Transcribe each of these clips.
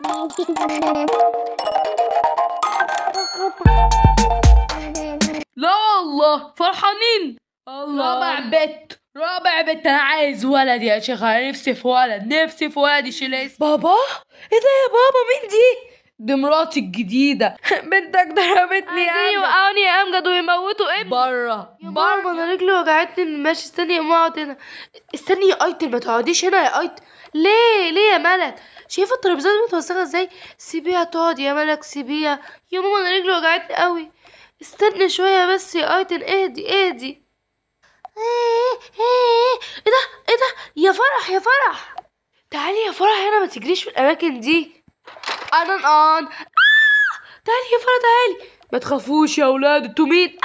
لا والله فرحانين الله رابع بيت رابع بيت انا عايز ولد يا شيخ انا نفسي في ولد نفسي في ولد يشيل اسم بابا ايه ده يا بابا مين دي دي مراتي الجديدة بنتك ضربتني يا يوقعوني يا أمجد ويموتوا ابني بره بره أنا رجلي وجعتني ماشي استني أقوم أقعد هنا استني يا أيتن ما تقعديش هنا يا أيتن ليه ليه يا ملك شايفة الترابيزات متوسخة ازاي سيبيها تقعد يا ملك سيبيها يا ماما أنا رجلي وجعتني قوي استني شوية بس يا أيتن اهدي اهدي ايه ايه ايه ده ايه ده يا فرح يا فرح تعالي يا فرح هنا ما تجريش في الاماكن دي انا الان آه! تعالي يا فرد تعالي ما تخافوش يا اولاد انتوا مين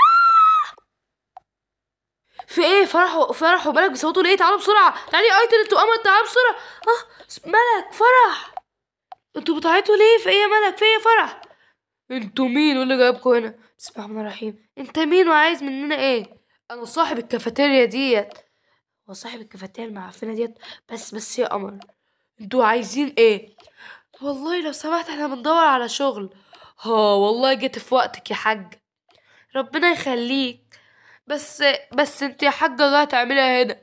في ايه فرح فرح وملك بيصوتوا ليه تعالوا بسرعه تعالي ايتن انتوا قمر تعالوا بسرعه اه ملك فرح انتوا بتعيطوا ليه في ايه يا ملك في ايه فرح انتوا مين واللي جايبكوا هنا بسم الله الرحمن الرحيم انت مين وعايز مننا ايه انا صاحب الكافيتيريا ديت هو صاحب الكافيتيريا المعفنه ديت بس بس يا قمر انتوا عايزين ايه والله لو سمحت احنا بندور على شغل ها والله جيت في وقتك يا حاج ربنا يخليك بس بس انت يا حاجة اللي هتعملها هنا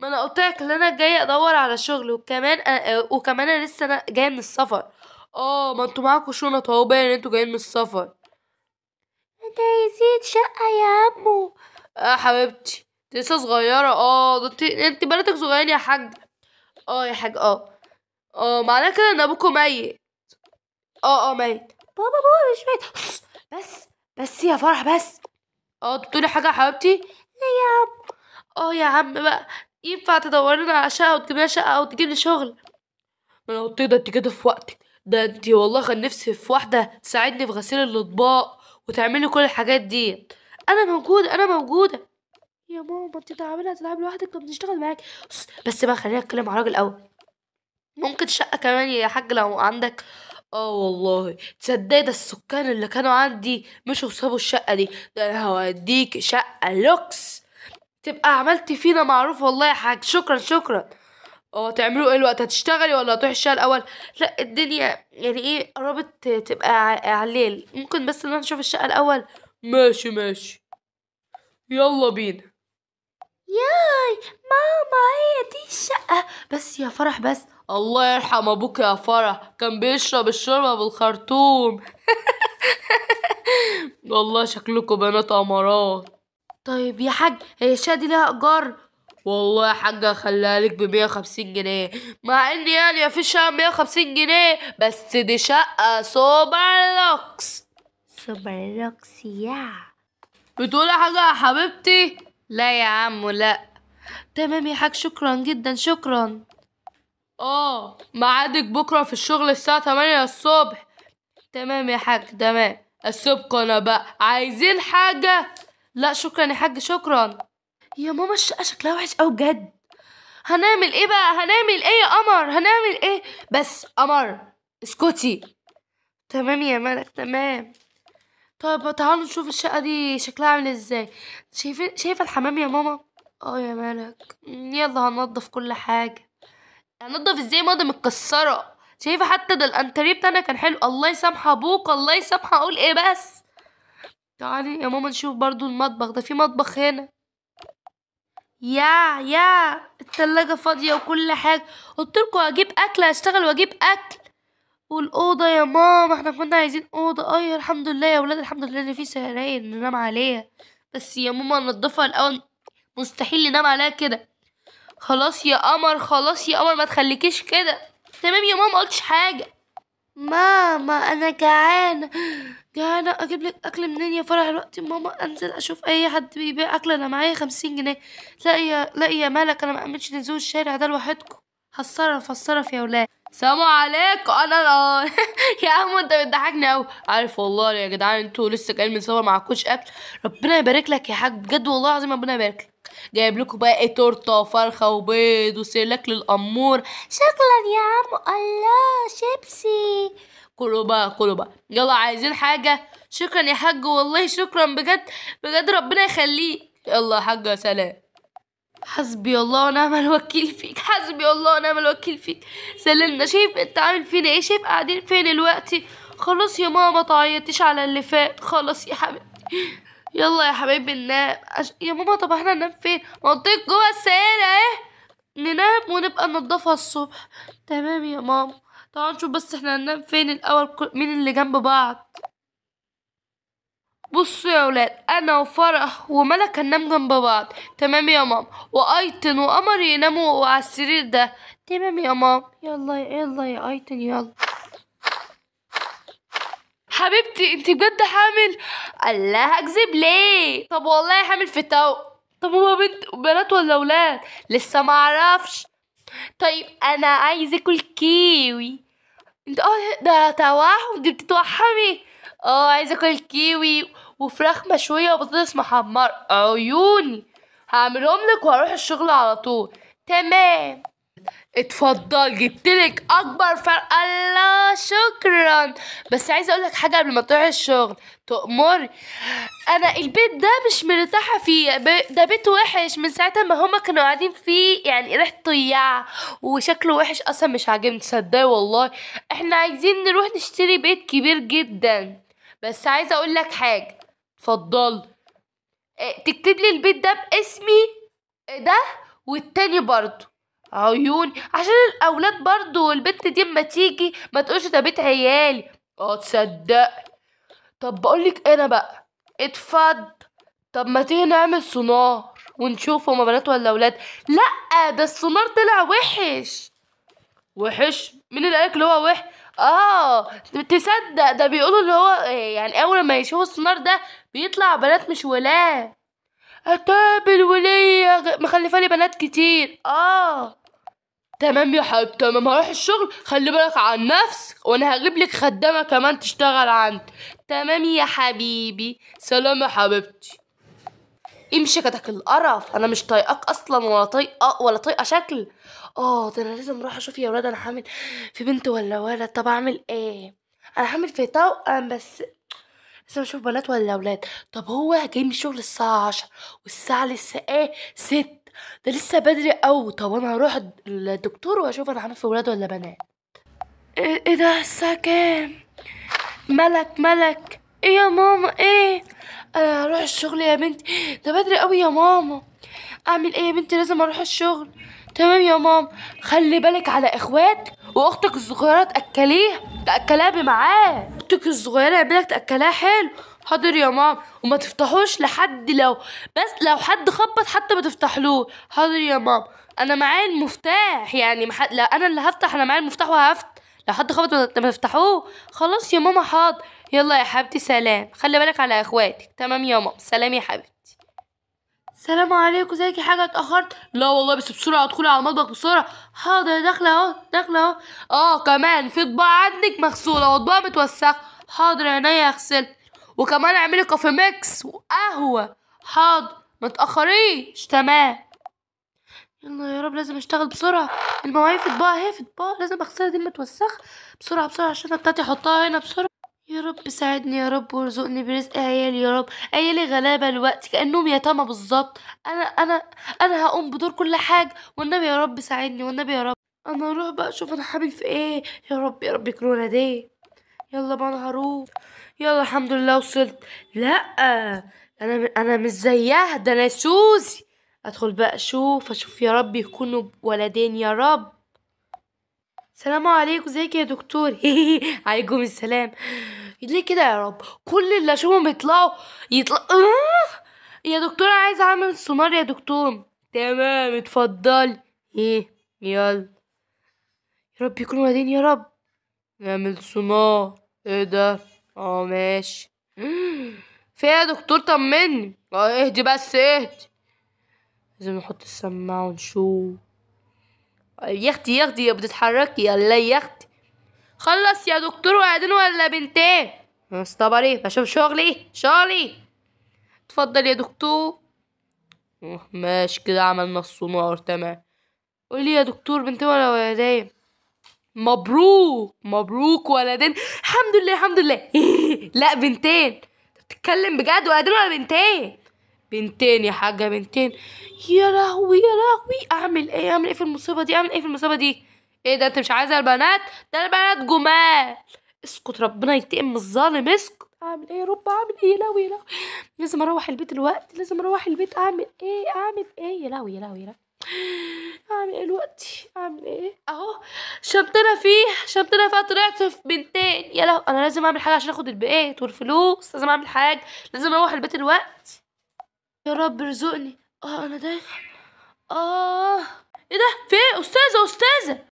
ما انا قلت لك ان انا جايه ادور على شغل وكمان أنا آه، آه، وكمان انا لسه جايه من السفر اه ما انتوا معاكوا شنط اهو باين انتوا جايين من السفر انت عايزين شقه يا عمو اه حبيبتي لسه صغيره اه انت انت بناتك صغيرين يا حاج اه يا حاج اه اه معناه كده ان ابوكوا ميت اه اه ميت بابا بابا مش ميت بس بس يا فرح بس اه تقولي حاجه يا حبيبتي ليه يا عم اه يا عم بقى ينفع تدور لنا على شقه وتجيب لنا شقه وتجيب لي شغل ما انا قلت ده انت كده في وقتك ده انت والله كان نفسي في واحده تساعدني في غسيل الاطباق وتعملي كل الحاجات دي انا موجوده انا موجوده يا ماما انت تعبانه هتلعبي لوحدك طب نشتغل معاك بس بقى خلينا نتكلم مع الراجل الاول ممكن شقة كمان يا حاج لو عندك اه والله تصدق ده السكان اللي كانوا عندي مشوا وسابوا الشقة دي ده انا هوديك شقة لوكس تبقى عملتي فينا معروف والله يا حاج شكرا شكرا اه تعملوا ايه الوقت هتشتغلي ولا هتروحي الشقه الاول لا الدنيا يعني ايه قربت تبقى على الليل ممكن بس ان انا اشوف الشقه الاول ماشي ماشي يلا بينا ياي ماما هي دي الشقة بس يا فرح بس الله يرحم أبوك يا فرح كان بيشرب الشوربة بالخرطوم والله شكلكم بنات أمارات طيب يا حاج هي شادي لها إيجار والله يا حاجة هخليها لك ب 150 جنيه مع ان يعني مفيش شقة 150 جنيه بس دي شقة سوبر لوكس سوبر لوكس يا بتقولي حاجة يا حبيبتي لا يا عمو لا تمام يا حاج شكرا جدا شكرا اه ميعادك بكرة في الشغل الساعة 8 الصبح تمام يا حاج تمام السبق انا بقى عايزين حاجة لا شكرا يا حاج شكرا يا ماما الشقة شكلها وحش قوي بجد هنعمل ايه بقى هنعمل ايه يا قمر هنعمل ايه بس قمر اسكتي تمام يا ملك تمام طيب تعالوا نشوف الشقة دي شكلها عامل ازاي شايفين شايفة الحمام يا ماما اه يا مالك يلا هنضف كل حاجة هنضف ازاي دي متكسرة شايفة حتى ده الانتريه بتاعنا كان حلو الله يسامح ابوك الله يسامح اقول ايه بس تعالي يا ماما نشوف برضو المطبخ ده في مطبخ هنا يا يا التلاجة فاضية وكل حاجة قلتلكوا اجيب هجيب اكل هشتغل واجيب اكل والأوضة يا ماما احنا كنا عايزين أوضة أي أيوة، الحمد لله يا ولاد الحمد لله إن في سراير ننام عليها بس يا ماما نضفها الأول مستحيل ننام عليها كده خلاص يا قمر خلاص يا قمر ما تخليكيش كده تمام يا ماما قلتش حاجة ماما أنا جعانة جعانة أجيب لك أكل منين يا فرح الوقت ماما أنزل أشوف أي حد بيبيع أكل أنا معايا خمسين جنيه لا يا لا يا مالك أنا ما أمنش نزول الشارع ده لوحدكم هتصرف هتصرف يا ولاد سلام عليكم انا انا يا عم انت بتضحكني قوي عارف والله يا جدعان انتوا لسه جايين من سفر معكوش اكل ربنا يبارك لك يا حاج بجد والله العظيم ربنا يبارك لك جايب لكم بقى ايه تورته وفرخه وبيض وسلك للامور شكرا يا عم الله شيبسي كلوا بقى كلوا بقى يلا عايزين حاجه شكرا يا حاج والله شكرا بجد بجد ربنا يخليك يلا يا حاج يا سلام حسبي الله ونعم الوكيل فيك حسبي الله ونعم الوكيل فيك سلمنا شايف انت عامل فينا ايه شايف قاعدين فين دلوقتي خلاص يا ماما تعيطيش على اللي فات خلاص يا حبيبتي يلا يا حبايبي ننام أش... يا ماما طب احنا ننام فين منطق جوه السيارة ايه ننام ونبقى ننضفها الصبح تمام يا ماما تعالوا نشوف بس احنا هننام فين الاول مين اللي جنب بعض بصوا يا ولاد انا وفرح وملك ننام جنب بعض تمام يا ماما وايتن وقمر يناموا على السرير ده تمام يا ماما يلا يلا يا ايتن يلا حبيبتي انت بجد حامل الله هكذب ليه طب والله حامل في تو طب هو بنت بنات ولا اولاد لسه ما اعرفش طيب انا عايز اكل كيوي انت اه ده توحم انت بتتوحمي اه عايز اكل كيوي وفراخ مشوية وبطاطس محمرة عيوني هعملهم لك وهروح الشغل على طول تمام اتفضل جبتلك اكبر فرق الله شكرا بس عايزه اقولك حاجه قبل ما تروح الشغل تأمري انا البيت ده مش مرتاحه فيه ده بيت وحش من ساعه ما هما كانوا قاعدين فيه يعني ريحته طياعة وشكله وحش اصلا مش عاجبني تصدقي والله احنا عايزين نروح نشتري بيت كبير جدا بس عايزه اقولك حاجه اتفضل آه، تكتب لي البيت ده باسمي آه، ده والتاني برضو عيوني عشان الاولاد برضو والبنت دي اما تيجي ما تقولش ده بيت عيالي اه تصدق طب بقولك انا بقى اتفضل طب ما تيجي نعمل سونار ونشوف هما بنات ولا اولاد لا ده السونار طلع وحش وحش مين اللي قالك اللي هو وحش اه تصدق ده بيقولوا اللي هو آه، يعني اول ما يشوفوا السونار ده بيطلع بنات مش ولاه طيب اتقابل وليا مخلفة لي بنات كتير اه تمام يا حبيبي تمام هروح الشغل خلي بالك عن نفسك وانا هجيب لك خدامه كمان تشتغل عندي تمام يا حبيبي سلام يا حبيبتي امشي ايه كتك القرف انا مش طايقاك اصلا ولا طايقه ولا طايقه شكل اه ده انا لازم اروح اشوف يا ولاد انا حامل في بنت ولا ولد طب اعمل ايه انا حامل في توأم بس لازم اشوف بنات ولا اولاد طب هو جاي من الشغل الساعه 10 والساعه لسه ايه ست ده لسه بدري قوي طب انا هروح للدكتور واشوف انا حامل في ولاد ولا بنات إيه،, ايه ده الساعه كام ملك ملك ايه يا ماما ايه انا آه، هروح الشغل يا بنتي ده بدري قوي يا ماما اعمل ايه يا بنتي لازم اروح الشغل تمام يا ماما خلي بالك على اخواتك واختك الصغيره تاكليها تاكلها بمعاه اختك الصغيره يا بنتك تاكلها حلو حاضر يا ماما وما تفتحوش لحد لو بس لو حد خبط حتى ما تفتحلوه حاضر يا ماما انا معايا المفتاح يعني محد... لا انا اللي هفتح انا معايا المفتاح وهفتح لو حد خبط ما تفتحوه خلاص يا ماما حاضر يلا يا حبيبتي سلام خلي بالك على اخواتك تمام يا ماما سلام يا حبيبتي سلام عليكم ازيك حاجه اتاخرت لا والله بس بسرعه ادخلي على المطبخ بسرعه حاضر داخله اهو داخله اهو اه كمان في اطباق عندك مغسوله واطباق متوسخه حاضر عينيا اغسل وكمان اعملي كوفي ميكس وقهوه حاضر ما تاخريش تمام يلا يا رب لازم اشتغل بسرعه المواعين في اطباق اهي في اطباق لازم اغسلها دي متوسخه بسرعه بسرعه عشان ابتدي احطها هنا بسرعه يا رب ساعدني يا رب وارزقني برزق عيالي يا رب عيالي غلابة الوقت كأنهم يتامى بالظبط أنا أنا أنا هقوم بدور كل حاجة والنبي يا رب ساعدني والنبي يا رب أنا هروح بقى أشوف أنا حامل في إيه يا رب يا رب كورونا دي يلا بقى أنا هروح يلا الحمد لله وصلت لأ أنا أنا مش زيها ده أنا سوزي أدخل بقى أشوف أشوف يا رب يكونوا ولدين يا رب السلام عليكم ازيك يا دكتور عليكم السلام ليه كده يا رب كل اللي اشوفهم يطلعوا يطلع آه! يا دكتور عايز اعمل سونار يا دكتور تمام اتفضل ايه يلا يا رب يكونوا وادين يا رب نعمل سونار ايه ده اه ماشي في ايه يا دكتور طمني اه اهدي بس اهدي لازم نحط السماعة ونشوف يا اختي يا اختي بتتحركي يلا يا اختي خلص يا دكتور وبعدين ولا بنتين مصطبري بشوف شغلي شغلي اتفضل يا دكتور ماشي كده عملنا الصنار تمام قولي يا دكتور بنتين ولا ولدين مبروك مبروك ولدين الحمد لله الحمد لله لا بنتين بتتكلم بجد ولدين ولا بنتين بنتين يا حاجه بنتين يا لهوي يا لهوي اعمل ايه اعمل ايه في المصيبه دي اعمل ايه في المصيبه دي ايه ده انت مش عايزه البنات ده البنات جمال اسكت ربنا يتقم الظالم اسكت اعمل ايه يا رب اعمل ايه لا ويلا لازم اروح البيت الوقت لازم اروح البيت اعمل ايه اعمل ايه يا لهوي يا لهوي يا اعمل ايه دلوقتي اعمل ايه اهو شنطنا فيه شنطنا فيها طلعت في بنتين يا لهوي انا لازم اعمل حاجه عشان اخد البيت والفلوس لازم اعمل حاجه لازم اروح البيت الوقت يا رب ارزقني اه انا دايخه اه ايه ده في استاذه استاذه